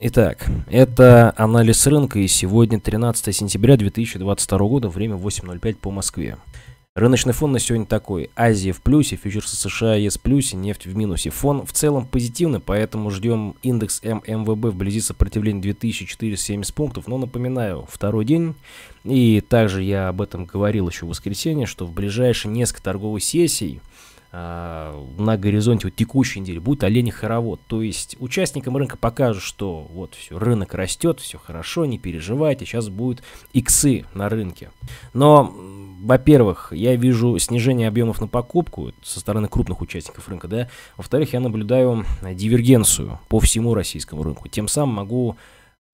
Итак, это анализ рынка, и сегодня 13 сентября 2022 года, время 8.05 по Москве. Рыночный фон на сегодня такой. Азия в плюсе, фьючерсы США есть в плюсе, нефть в минусе. Фон в целом позитивный, поэтому ждем индекс ММВБ вблизи сопротивления 2470 пунктов. Но напоминаю, второй день, и также я об этом говорил еще в воскресенье, что в ближайшие несколько торговых сессий Э, на горизонте вот текущей недели будет олень хоровод. То есть участникам рынка покажут, что вот все, рынок растет, все хорошо, не переживайте, сейчас будут иксы на рынке. Но, во-первых, я вижу снижение объемов на покупку со стороны крупных участников рынка, да. Во-вторых, я наблюдаю дивергенцию по всему российскому рынку. Тем самым могу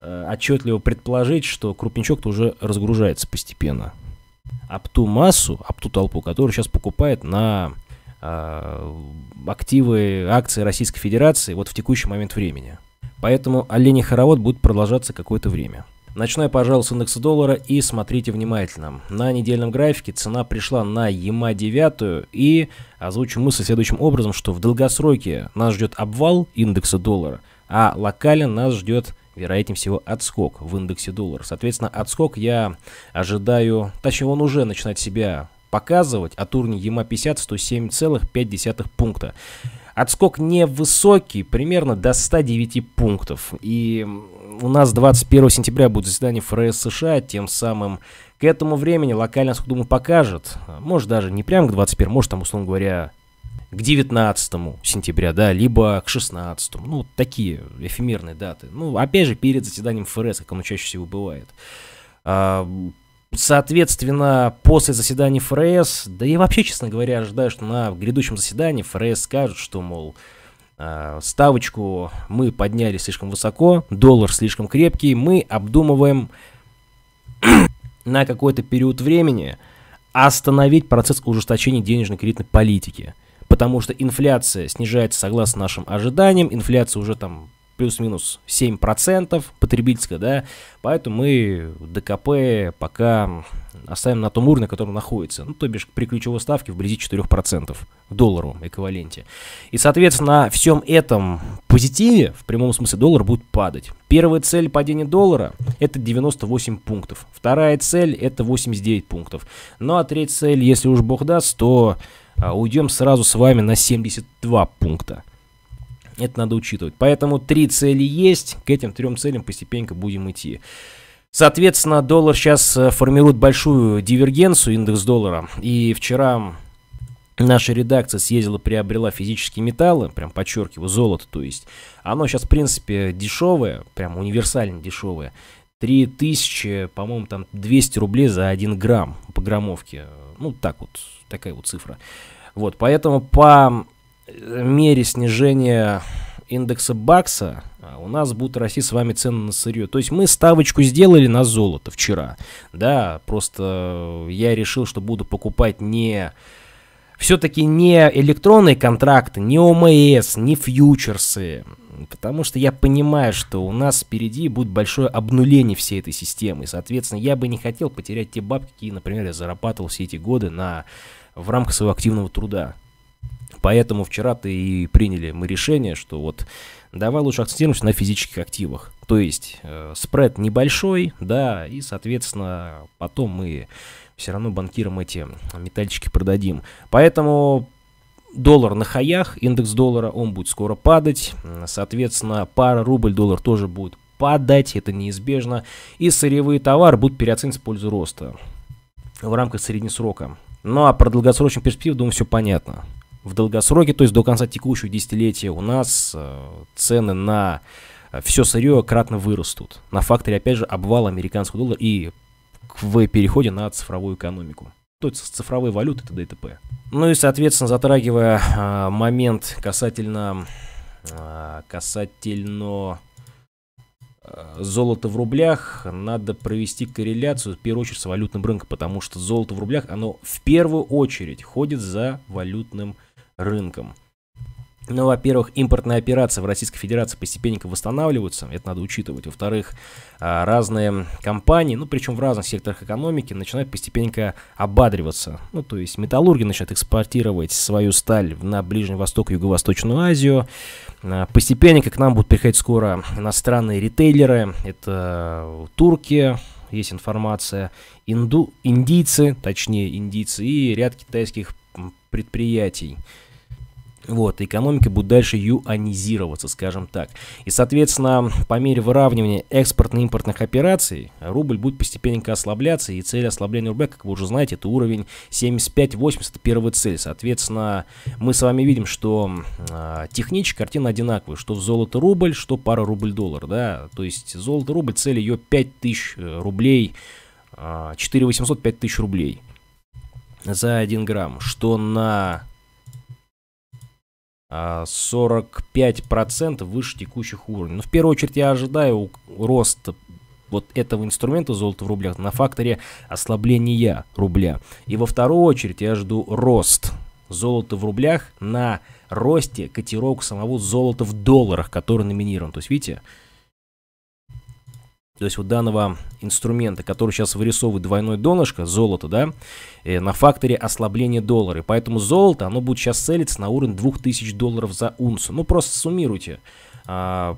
э, отчетливо предположить, что крупничок-то уже разгружается постепенно об ту массу, об ту толпу, которая сейчас покупает на Э, активы, акции Российской Федерации вот в текущий момент времени. Поэтому оленей хоровод будет продолжаться какое-то время. Начну я, пожалуй, с индекса доллара и смотрите внимательно. На недельном графике цена пришла на ЕМА 9 и озвучу мысль следующим образом, что в долгосроке нас ждет обвал индекса доллара, а локально нас ждет вероятнее всего, отскок в индексе доллара. Соответственно, отскок я ожидаю, точнее, он уже начинает себя показывать от уровня EMA-50 107,5 пункта. Отскок невысокий, примерно до 109 пунктов. И у нас 21 сентября будет заседание ФРС США, тем самым к этому времени локально, насколько думаю, покажет. Может даже не прям к 21, может там, условно говоря, к 19 сентября, да, либо к 16. Ну, такие эфемерные даты. Ну, опять же, перед заседанием ФРС, как оно чаще всего бывает. А, Соответственно, после заседания ФРС, да и вообще, честно говоря, ожидаю, что на грядущем заседании ФРС скажет, что, мол, а, ставочку мы подняли слишком высоко, доллар слишком крепкий, мы обдумываем на какой-то период времени остановить процесс ужесточения денежно-кредитной политики. Потому что инфляция снижается согласно нашим ожиданиям, инфляция уже там плюс-минус 7% потребительская, да, поэтому мы ДКП пока оставим на том уровне, на котором находится, ну, то бишь при ключевой ставке вблизи 4% в долларовом эквиваленте. И, соответственно, на всем этом позитиве, в прямом смысле, доллар будет падать. Первая цель падения доллара – это 98 пунктов, вторая цель – это 89 пунктов, ну, а третья цель, если уж бог даст, то а, уйдем сразу с вами на 72 пункта. Это надо учитывать. Поэтому три цели есть, к этим трем целям постепенько будем идти. Соответственно, доллар сейчас э, формирует большую дивергенцию, индекс доллара. И вчера наша редакция съездила, приобрела физические металлы, прям подчеркиваю, золото, то есть. Оно сейчас, в принципе, дешевое, прям универсально дешевое. 3000, по-моему, там 200 рублей за 1 грамм по граммовке. Ну, так вот, такая вот цифра. Вот, поэтому по мере снижения индекса бакса а, у нас будут расти с вами цены на сырье. То есть мы ставочку сделали на золото вчера. Да, просто я решил, что буду покупать не все-таки не электронные контракты, не ОМС, не фьючерсы. Потому что я понимаю, что у нас впереди будет большое обнуление всей этой системы. Соответственно, я бы не хотел потерять те бабки, какие, например, я зарабатывал все эти годы на, в рамках своего активного труда. Поэтому вчера-то и приняли мы решение, что вот давай лучше акцентируемся на физических активах. То есть э, спред небольшой, да, и, соответственно, потом мы все равно банкирам эти метальчики продадим. Поэтому доллар на хаях, индекс доллара, он будет скоро падать. Соответственно, пара рубль-доллар тоже будет падать, это неизбежно. И сырьевые товары будут переоценить в пользу роста в рамках среднесрока. Ну а про долгосрочную перспективу, думаю, все понятно в долгосроке, то есть до конца текущего десятилетия, у нас э, цены на э, все сырье кратно вырастут. На факторе, опять же, обвала американского доллара и в переходе на цифровую экономику. То есть с цифровой валюты т.д. и т.п. Ну и, соответственно, затрагивая э, момент касательно, э, касательно э, золота в рублях, надо провести корреляцию, в первую очередь, с валютным рынком, потому что золото в рублях, оно в первую очередь ходит за валютным рынком рынком. Ну, во-первых, импортные операции в Российской Федерации постепенненько восстанавливаются, это надо учитывать. Во-вторых, а, разные компании, ну, причем в разных секторах экономики, начинают постепенненько ободриваться. Ну, то есть металлурги начинают экспортировать свою сталь на Ближний Восток и Юго-Восточную Азию. А, Постепенно к нам будут приходить скоро иностранные ритейлеры, это э, турки, есть информация, инду, индийцы, точнее индийцы, и ряд китайских предприятий. Вот, экономика будет дальше юанизироваться, скажем так. И, соответственно, по мере выравнивания экспортно-импортных операций, рубль будет постепенно ослабляться, и цель ослабления рубля, как вы уже знаете, это уровень 75-80, это первая цель. Соответственно, мы с вами видим, что э, технически картина одинаковая, что в золото-рубль, что пара рубль-доллар, да, то есть золото-рубль, цель ее 5000 э, рублей, э, а, 4800-5000 рублей за 1 грамм, что на 45% а, выше текущих уровней. Но ну, в первую очередь я ожидаю рост вот этого инструмента золото в рублях на факторе ослабления рубля. И во вторую очередь я жду рост золота в рублях на росте котировок самого золота в долларах, который номинирован. То есть, видите, то есть вот данного инструмента, который сейчас вырисовывает двойной донышко, золото, да, э, на факторе ослабления доллара. поэтому золото, оно будет сейчас целиться на уровень 2000 долларов за унцию. Ну, просто суммируйте. А,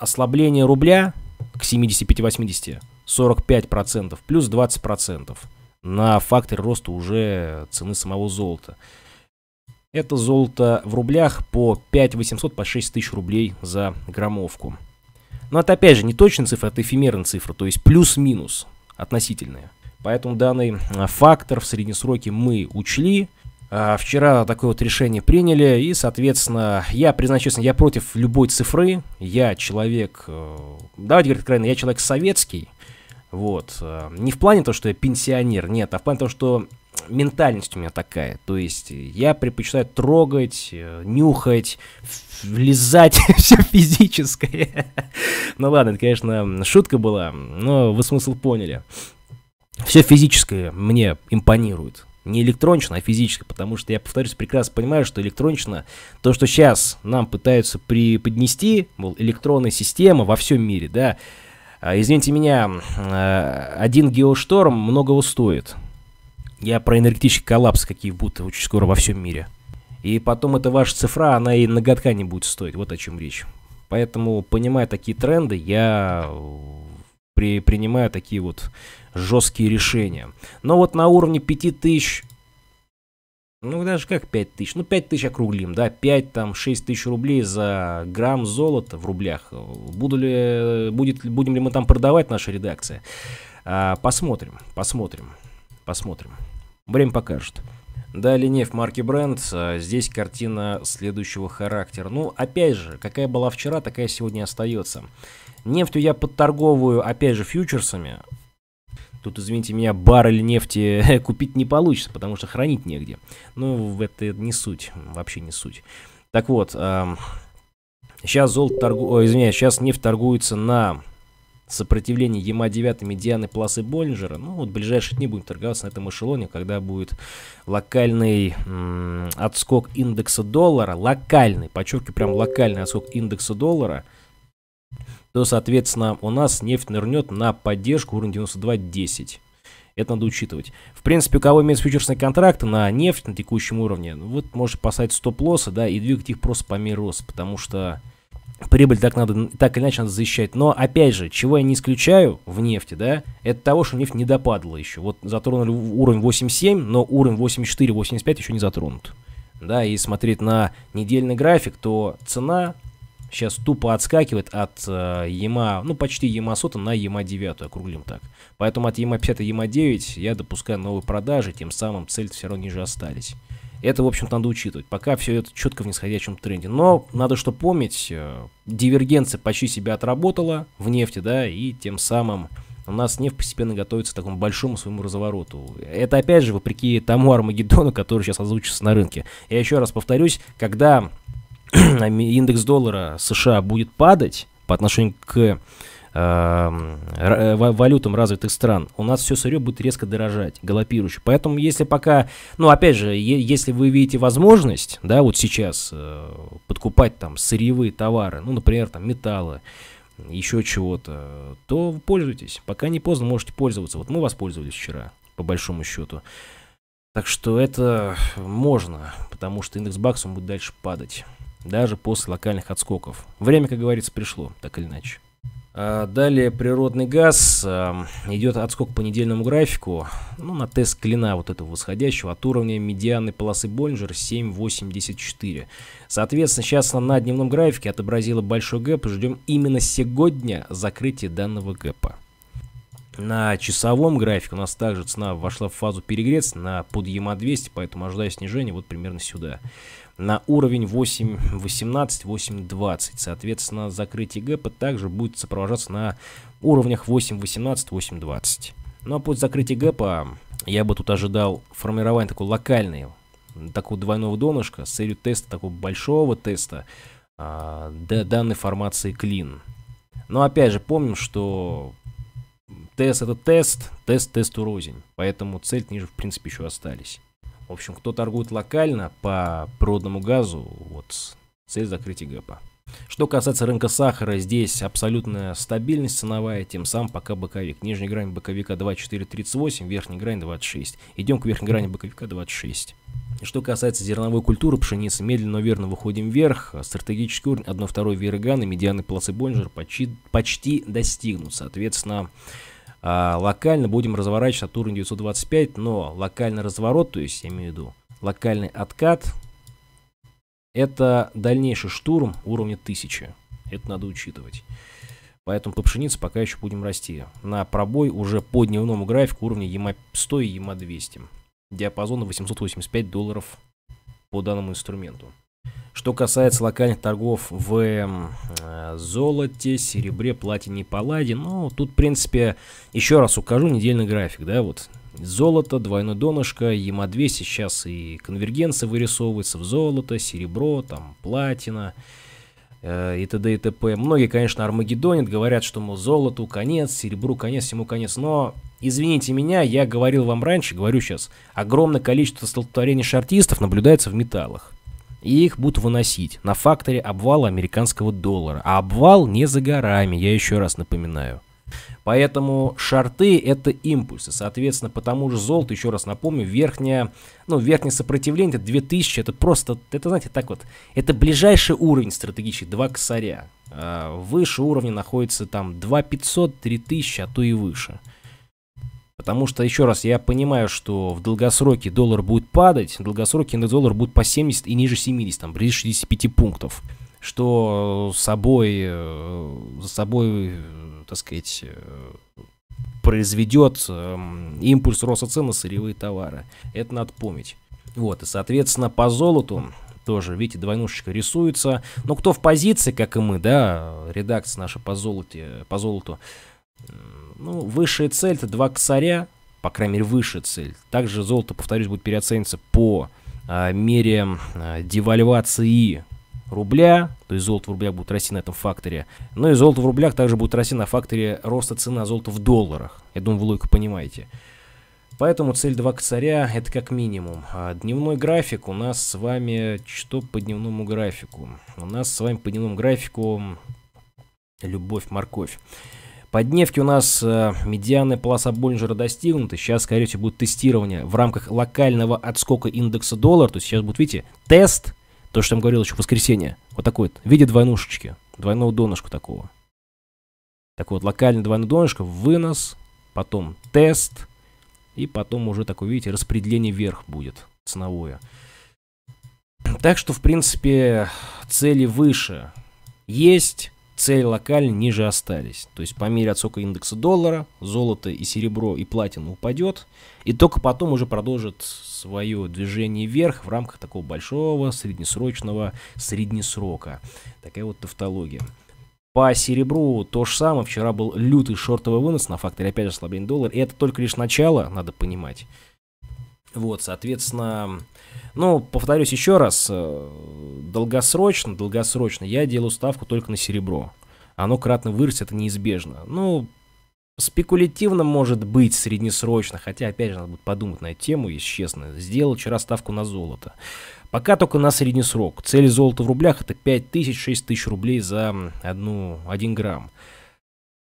ослабление рубля к 75-80, 45%, плюс 20% на факторе роста уже цены самого золота. Это золото в рублях по 5800, по 6000 рублей за граммовку. Но это опять же не точная цифра, это эфемерная цифра, то есть плюс-минус относительная. Поэтому данный а, фактор в среднесроке мы учли. А, вчера такое вот решение приняли, и, соответственно, я, признаюсь честно, я против любой цифры. Я человек, э, давайте говорить откровенно, я человек советский. Вот. Э, не в плане того, что я пенсионер, нет, а в плане того, что ментальность у меня такая. То есть я предпочитаю трогать, э, нюхать, влезать все физическое. ну ладно, это, конечно, шутка была, но вы смысл поняли. Все физическое мне импонирует. Не электронично, а физическое, потому что я, повторюсь, прекрасно понимаю, что электронично, то, что сейчас нам пытаются преподнести, мол, электронная система во всем мире, да, а, извините меня, э, один геошторм многого стоит. Я про энергетический коллапс, какие будут очень скоро во всем мире. И потом эта ваша цифра, она и ноготка не будет стоить. Вот о чем речь. Поэтому, понимая такие тренды, я э, при, принимаю такие вот жесткие решения. Но вот на уровне 5000, ну даже как 5000, ну 5000 округлим, да, 5 там 6 тысяч рублей за грамм золота в рублях. Буду ли, будет, будем ли мы там продавать наша редакция? А, посмотрим, посмотрим, посмотрим. Время покажет. Далее нефть марки Бренд. А здесь картина следующего характера. Ну, опять же, какая была вчера, такая сегодня остается. Нефтью я подторговываю, опять же, фьючерсами. Тут, извините меня, баррель нефти купить не получится, потому что хранить негде. Ну, это не суть, вообще не суть. Так вот, э, сейчас золото торгу... О, извиняюсь, сейчас нефть торгуется на сопротивление ЕМА-9 медианы Пласы Боллинджера. Ну, вот в ближайшие дни будем торговаться на этом эшелоне, когда будет локальный м- отскок индекса доллара, локальный, подчеркиваю, прям локальный отскок индекса доллара, то, соответственно, у нас нефть нырнет на поддержку уровня 92.10. Это надо учитывать. В принципе, у кого имеются фьючерсные контракты на нефть на текущем уровне, ну, вот можете поставить стоп-лоссы, да, и двигать их просто по мере роста, потому что прибыль так надо, так иначе надо защищать. Но опять же, чего я не исключаю в нефти, да, это того, что нефть не допадла еще. Вот затронули уровень 8,7, но уровень 8,4-8,5 еще не затронут. Да, и смотреть на недельный график, то цена сейчас тупо отскакивает от э, ЕМА, ну почти ЕМА сота на ЕМА 9, округлим так. Поэтому от ЕМА 5 и ЕМА 9 я допускаю новые продажи, тем самым цель все равно ниже остались. Это, в общем-то, надо учитывать. Пока все это четко в нисходящем тренде. Но надо что помнить, э, дивергенция почти себя отработала в нефти, да, и тем самым у нас нефть постепенно готовится к такому большому своему развороту. Это, опять же, вопреки тому Армагеддону, который сейчас озвучится на рынке. Я еще раз повторюсь, когда индекс доллара США будет падать по отношению к Эм, э, валютам развитых стран, у нас все сырье будет резко дорожать, галопирующе. Поэтому если пока, ну опять же, если вы видите возможность, да, вот сейчас э, подкупать там сырьевые товары, ну, например, там металлы, еще чего-то, то пользуйтесь. Пока не поздно, можете пользоваться. Вот мы воспользовались вчера, по большому счету. Так что это можно, потому что индекс баксом будет дальше падать. Даже после локальных отскоков. Время, как говорится, пришло, так или иначе. А, далее природный газ. А, идет отскок по недельному графику. Ну, на тест клина вот этого восходящего от уровня медианной полосы Боллинджер 7.84. Соответственно, сейчас на дневном графике отобразила большой гэп. Ждем именно сегодня закрытие данного гэпа. На часовом графике у нас также цена вошла в фазу перегреться на под ЕМА 200, поэтому ожидаю снижения вот примерно сюда на уровень 8.18, 8.20. Соответственно, закрытие гэпа также будет сопровождаться на уровнях 8.18, 8.20. Ну а после закрытия гэпа я бы тут ожидал формирования такой локальной, такого двойного донышка с целью теста, такого большого теста а, до данной формации clean. Но опять же, помним, что тест это тест, тест тесту рознь. Поэтому цель ниже, в принципе, еще остались. В общем, кто торгует локально по природному газу, вот цель закрытия гэпа. Что касается рынка сахара, здесь абсолютная стабильность ценовая, тем самым пока боковик. Нижняя грань боковика 24.38, верхняя грань 26. Идем к верхней грани боковика 26. что касается зерновой культуры, пшеницы медленно, но верно выходим вверх. Стратегический уровень 1-2 Верегана, медианы плацы Бонжер почти, почти достигнут. Соответственно, а, локально будем разворачивать от уровня 925, но локальный разворот, то есть я имею в виду локальный откат, это дальнейший штурм уровня 1000. Это надо учитывать. Поэтому по пшенице пока еще будем расти. На пробой уже по дневному графику уровня ЕМА-100 и ЕМА-200. Диапазон 885 долларов по данному инструменту. Что касается локальных торгов в э, золоте, серебре, платине и палладе, ну, тут, в принципе, еще раз укажу недельный график, да, вот. Золото, двойное донышко, ЕМА-200 сейчас и конвергенция вырисовывается в золото, серебро, там, платина э, и т.д. и т.п. Многие, конечно, армагеддонят, говорят, что, мол, золоту конец, серебру конец, ему конец, но Извините меня, я говорил вам раньше, говорю сейчас, огромное количество столкновений шартистов наблюдается в металлах и их будут выносить на факторе обвала американского доллара. А обвал не за горами, я еще раз напоминаю. Поэтому шорты это импульсы. Соответственно, потому тому же золоту, еще раз напомню, верхнее, ну, верхнее сопротивление – это 2000, это просто, это, знаете, так вот, это ближайший уровень стратегический, два косаря. А выше уровня находится там 2500, 3000, а то и выше – Потому что, еще раз, я понимаю, что в долгосроке доллар будет падать, в долгосроке индекс доллара будет по 70 и ниже 70, там, ближе 65 пунктов. Что э, собой, э, за собой, э, так сказать, произведет эм, импульс роста цен на сырьевые товары. Это надо помнить. Вот, и, соответственно, по золоту тоже, видите, двойнушечка рисуется. Но кто в позиции, как и мы, да, редакция наша по, золоте, по золоту, ну, высшая цель это два косаря, по крайней мере, высшая цель. Также золото, повторюсь, будет переоцениться по э, мере э, девальвации рубля, то есть золото в рублях будет расти на этом факторе. Ну и золото в рублях также будет расти на факторе роста цены на золото в долларах. Я думаю, вы логику понимаете. Поэтому цель 2 косаря это как минимум. А дневной график у нас с вами... Что по дневному графику? У нас с вами по дневному графику... Любовь, морковь. Подневки у нас э, медианы полоса Боллинджера достигнуты. Сейчас, скорее всего, будет тестирование в рамках локального отскока индекса доллар. То есть сейчас будет, видите, тест, то, что я вам говорил еще в воскресенье. Вот такой вот, в виде двойнушечки, двойного донышка такого. Такой вот локальный двойной донышко, вынос, потом тест, и потом уже такое, видите, распределение вверх будет ценовое. Так что, в принципе, цели выше есть цели локаль ниже остались. То есть по мере отсока индекса доллара золото и серебро и платина упадет, и только потом уже продолжит свое движение вверх в рамках такого большого среднесрочного среднесрока. Такая вот тавтология. По серебру то же самое. Вчера был лютый шортовый вынос на факторе, опять же, ослабление доллара. И это только лишь начало, надо понимать. Вот, соответственно, ну, повторюсь еще раз, э, долгосрочно, долгосрочно я делаю ставку только на серебро. Оно кратно вырастет, это неизбежно. Ну, спекулятивно может быть среднесрочно, хотя, опять же, надо будет подумать на эту тему, если честно. Сделал вчера ставку на золото. Пока только на средний срок. Цель золота в рублях это 5 тысяч, 6 тысяч рублей за одну, 1 грамм.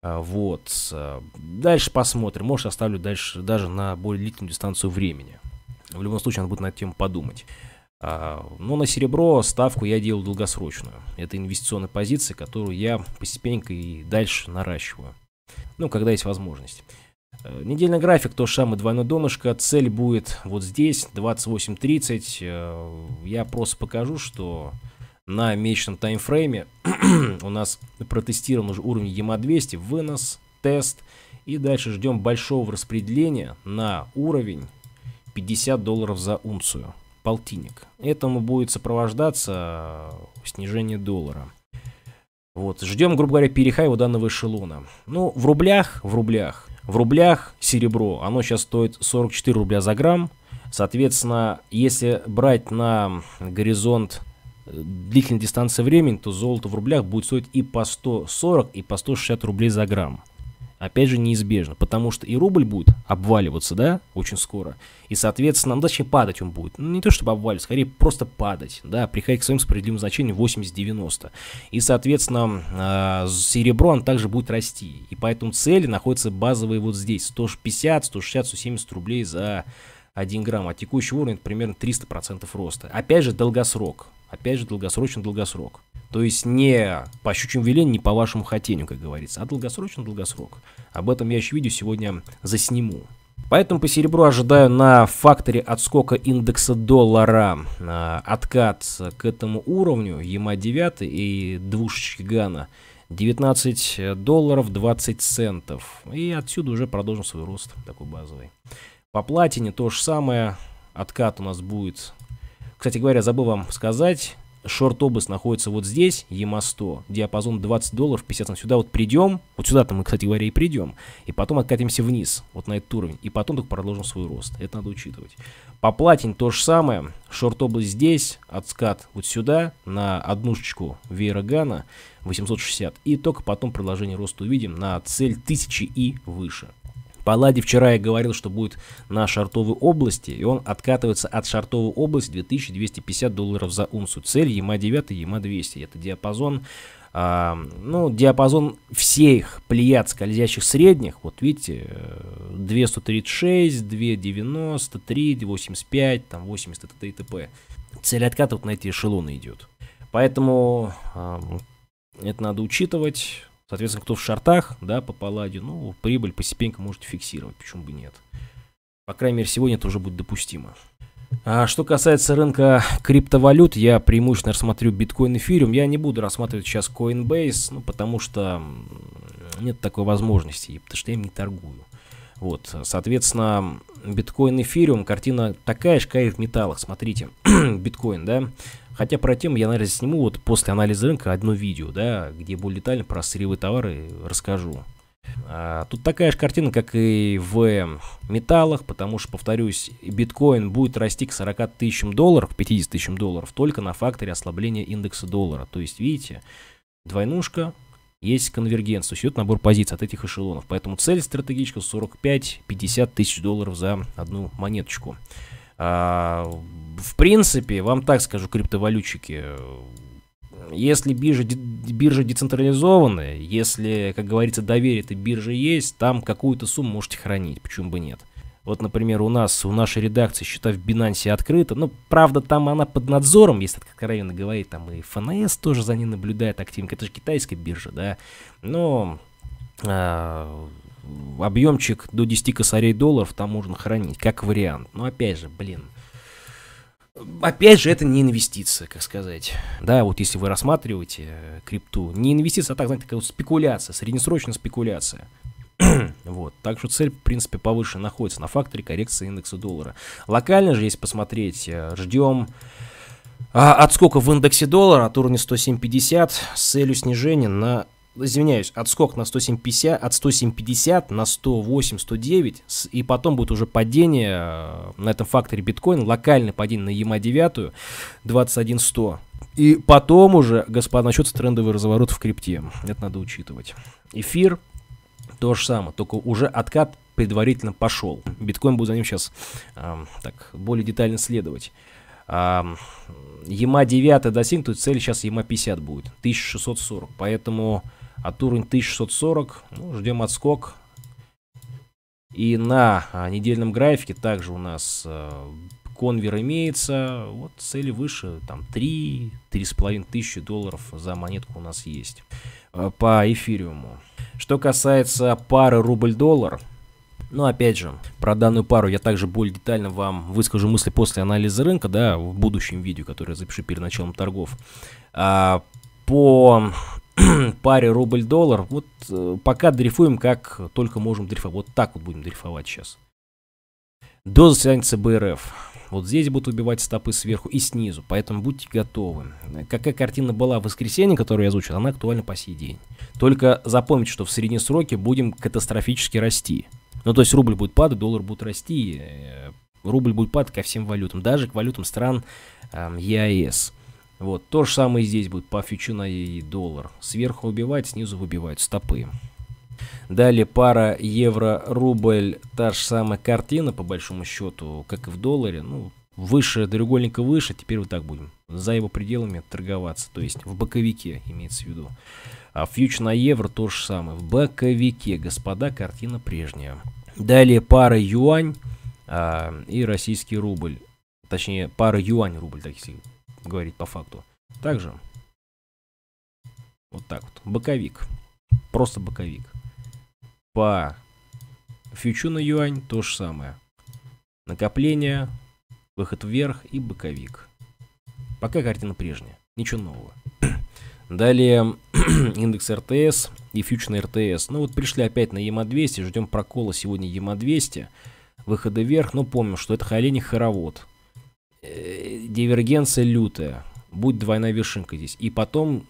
А, вот. Э, дальше посмотрим. Может, оставлю дальше даже на более длительную дистанцию времени. В любом случае, надо будет над тем подумать. А, но на серебро ставку я делаю долгосрочную. Это инвестиционная позиция, которую я постепенненько и дальше наращиваю. Ну, когда есть возможность. Э, недельный график, то же самое двойное донышко. Цель будет вот здесь, 28.30. Э, я просто покажу, что на месячном таймфрейме у нас протестирован уже уровень EMA 200, вынос, тест. И дальше ждем большого распределения на уровень 50 долларов за унцию, полтинник. Этому будет сопровождаться э, снижение доллара. Вот, ждем, грубо говоря, перехайва данного эшелона. Ну, в рублях, в рублях, в рублях серебро, оно сейчас стоит 44 рубля за грамм. Соответственно, если брать на горизонт э, длительной дистанции времени, то золото в рублях будет стоить и по 140, и по 160 рублей за грамм опять же, неизбежно, потому что и рубль будет обваливаться, да, очень скоро, и, соответственно, ну, точнее, падать он будет, ну, не то чтобы обваливаться, скорее просто падать, да, приходить к своим справедливым значениям 80-90, и, соответственно, а, серебро, он также будет расти, и поэтому цели находятся базовые вот здесь, 150, 160, 170 рублей за 1 грамм, а текущий уровень это примерно 300% роста. Опять же, долгосрок. Опять же, долгосрочный долгосрок. То есть не по щучьему велению, не по вашему хотению, как говорится, а долгосрочно долгосрок. Об этом я еще видео сегодня засниму. Поэтому по серебру ожидаю на факторе отскока индекса доллара э, откат к этому уровню ЕМА 9 и двушечки Гана 19 долларов 20 центов. И отсюда уже продолжим свой рост такой базовый. По платине то же самое. Откат у нас будет. Кстати говоря, забыл вам сказать, Шорт-обыс находится вот здесь, ЕМА-100, диапазон 20 долларов, 50 Сюда вот придем, вот сюда-то мы, кстати говоря, и придем, и потом откатимся вниз, вот на этот уровень, и потом только продолжим свой рост. Это надо учитывать. По платине то же самое, шорт-обыс здесь, отскат вот сюда, на однушечку веера Гана, 860, и только потом продолжение роста увидим на цель 1000 и выше. Палладе вчера я говорил, что будет на шартовой области, и он откатывается от шартовой области 2250 долларов за унцию. Цель ЕМА-9 и ЕМА-200. Это диапазон, а, ну, диапазон всех плеяд скользящих средних. Вот видите, 236, 290, 85, там 80 и т.д. и т.п. Цель отката вот на эти эшелоны идет. Поэтому а, это надо учитывать. Соответственно, кто в шартах, да, по палладе, ну, прибыль постепенько можете фиксировать, почему бы нет. По крайней мере, сегодня это уже будет допустимо. А что касается рынка криптовалют, я преимущественно рассмотрю биткоин, эфириум. Я не буду рассматривать сейчас Coinbase, ну, потому что нет такой возможности, потому что я им не торгую. Вот, соответственно, биткоин, эфириум, картина такая же, какая и в металлах. Смотрите, биткоин, да, Хотя про тему я, наверное, сниму вот после анализа рынка одно видео, да, где более детально про сырьевые товары расскажу. А, тут такая же картина, как и в металлах, потому что, повторюсь, биткоин будет расти к 40 тысячам долларов, 50 тысячам долларов, только на факторе ослабления индекса доллара. То есть, видите, двойнушка, есть конвергенция, то есть идет набор позиций от этих эшелонов. Поэтому цель стратегическая 45-50 тысяч долларов за одну монеточку. А, в принципе, вам так скажу, криптовалютчики, если биржа, биржа децентрализованная, если, как говорится, доверие этой бирже есть, там какую-то сумму можете хранить, почему бы нет. Вот, например, у нас, у нашей редакции счета в Binance открыта. Ну, правда, там она под надзором, если так откровенно говорить, там и ФНС тоже за ней наблюдает активно, Это же китайская биржа, да. Но а, объемчик до 10 косарей долларов там можно хранить, как вариант. Но опять же, блин, Опять же, это не инвестиция, как сказать. Да, вот если вы рассматриваете э, крипту, не инвестиция, а так, знаете, такая вот спекуляция, среднесрочная спекуляция. вот. Так что цель, в принципе, повыше находится на факторе коррекции индекса доллара. Локально же, если посмотреть, э, ждем а, отскока в индексе доллара от уровня 107.50 с целью снижения на извиняюсь, отскок на 107.50, от 107.50 на 108, 109, и потом будет уже падение э, на этом факторе биткоин, локальное падение на EMA 9, 21.100. И потом уже, господа, начнется трендовый разворот в крипте. Это надо учитывать. Эфир то же самое, только уже откат предварительно пошел. Биткоин будет за ним сейчас э, эм, так, более детально следовать. А, Яма 9 достигнут, цель сейчас Яма 50 будет, 1640. Поэтому от уровень 1640. Ну, ждем отскок. И на а, недельном графике также у нас э, конвер имеется. Вот цели выше, там 3, 3,5 тысячи долларов за монетку у нас есть э, по эфириуму. Что касается пары рубль-доллар, ну, опять же, про данную пару я также более детально вам выскажу мысли после анализа рынка, да, в будущем видео, которое я запишу перед началом торгов. А, по паре рубль-доллар. Вот э, пока дрейфуем, как только можем дрейфовать. Вот так вот будем дрейфовать сейчас. До заседания ЦБРФ. Вот здесь будут убивать стопы сверху и снизу, поэтому будьте готовы. Какая картина была в воскресенье, которую я озвучил, она актуальна по сей день. Только запомните, что в среднесроке будем катастрофически расти. Ну, то есть рубль будет падать, доллар будет расти, э, рубль будет падать ко всем валютам, даже к валютам стран э, эм, ЕАЭС. Вот, то же самое здесь будет по фьючу на доллар. Сверху убивать, снизу выбивают стопы. Далее пара евро-рубль, та же самая картина, по большому счету, как и в долларе. Ну, выше треугольника выше, теперь вот так будем за его пределами торговаться, то есть в боковике имеется в виду. А фьюч на евро то же самое, в боковике, господа, картина прежняя. Далее пара юань а, и российский рубль, точнее пара юань-рубль, так если говорить по факту. Также вот так вот. Боковик. Просто боковик. По фьючу на юань то же самое. Накопление, выход вверх и боковик. Пока картина прежняя. Ничего нового. Далее индекс РТС и фьючерный РТС. Ну вот пришли опять на ЕМА-200, ждем прокола сегодня ЕМА-200, выхода вверх, но ну, помним, что это холеник хоровод. Э, дивергенция лютая. Будет двойная вершинка здесь. И потом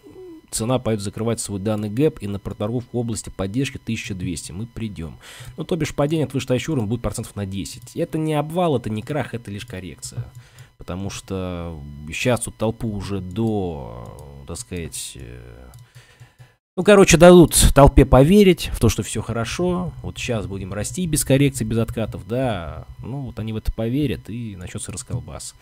цена пойдет закрывать свой данный гэп, и на в области поддержки 1200 мы придем. Ну, то бишь, падение от вышестоящего уровня будет процентов на 10. Это не обвал, это не крах, это лишь коррекция. Потому что сейчас тут толпу уже до, так сказать, э, ну, короче, дадут толпе поверить в то, что все хорошо, вот сейчас будем расти без коррекций, без откатов, да, ну, вот они в это поверят, и начнется расколбас.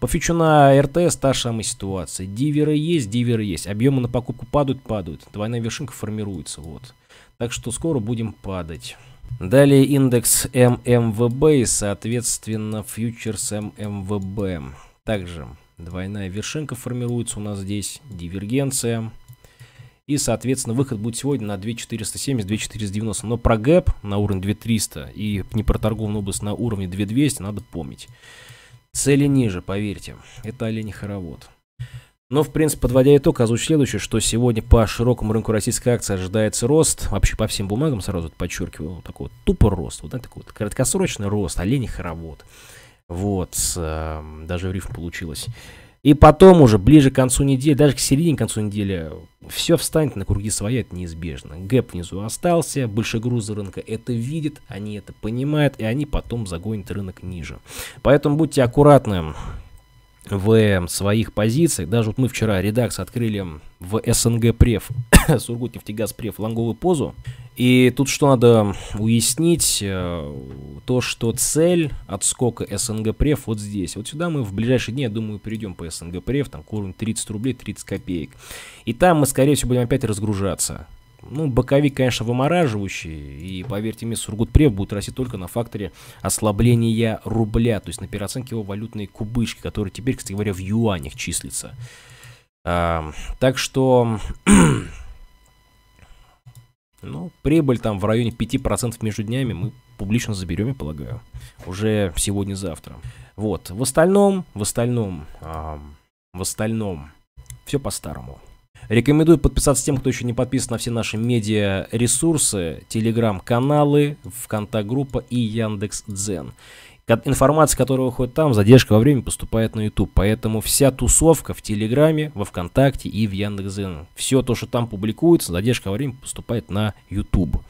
По фичу на РТС та же самая ситуация. Диверы есть, диверы есть, объемы на покупку падают, падают, двойная вершинка формируется, вот. Так что скоро будем падать. Далее индекс ММВБ и, соответственно, фьючерс ММВБ. Также двойная вершинка формируется у нас здесь, дивергенция. И, соответственно, выход будет сегодня на 2470-2490. Но про гэп на уровне 2300 и не про торговую область на уровне 2200 надо помнить. Цели ниже, поверьте. Это олень хоровод. Но, в принципе, подводя итог, озвучу следующее, что сегодня по широкому рынку российской акции ожидается рост, вообще по всем бумагам, сразу подчеркиваю, вот такой вот тупо рост, вот да, такой вот краткосрочный рост, олени хоровод. Вот, э, даже в рифм получилось. И потом уже, ближе к концу недели, даже к середине к концу недели, все встанет на круги своя, это неизбежно. Гэп внизу остался, больше груза рынка это видит, они это понимают, и они потом загонят рынок ниже. Поэтому будьте аккуратны в своих позициях. Даже вот мы вчера редакс открыли в СНГ Преф, Сургутнефтегаз Преф, лонговую позу. И тут что надо уяснить, э, то, что цель отскока СНГ Преф вот здесь. Вот сюда мы в ближайшие дни, я думаю, перейдем по СНГ Преф, там уровень 30 рублей, 30 копеек. И там мы, скорее всего, будем опять разгружаться. Ну, боковик, конечно, вымораживающий, и, поверьте мне, Сургутпреф будет расти только на факторе ослабления рубля, то есть на переоценке его валютной кубышки, которая теперь, кстати говоря, в юанях числится. А, так что... Ну, прибыль там в районе 5% между днями мы публично заберем, я полагаю. Уже сегодня-завтра. Вот. В остальном, в остальном, эм, в остальном, все по-старому. Рекомендую подписаться тем, кто еще не подписан на все наши медиа-ресурсы, телеграм-каналы, ВКонтакт-группа и Яндекс.Дзен. Информация, которая выходит там, задержка во времени поступает на YouTube. Поэтому вся тусовка в Телеграме, во Вконтакте и в Яндекс.Дзен. Все то, что там публикуется, задержка во времени поступает на YouTube.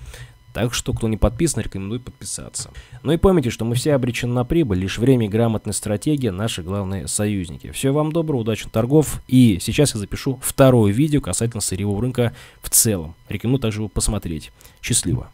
Так что, кто не подписан, рекомендую подписаться. Ну и помните, что мы все обречены на прибыль, лишь время и грамотная стратегия – наши главные союзники. Всего вам доброго, удачных торгов. И сейчас я запишу второе видео касательно сырьевого рынка в целом. Рекомендую также его посмотреть. Счастливо!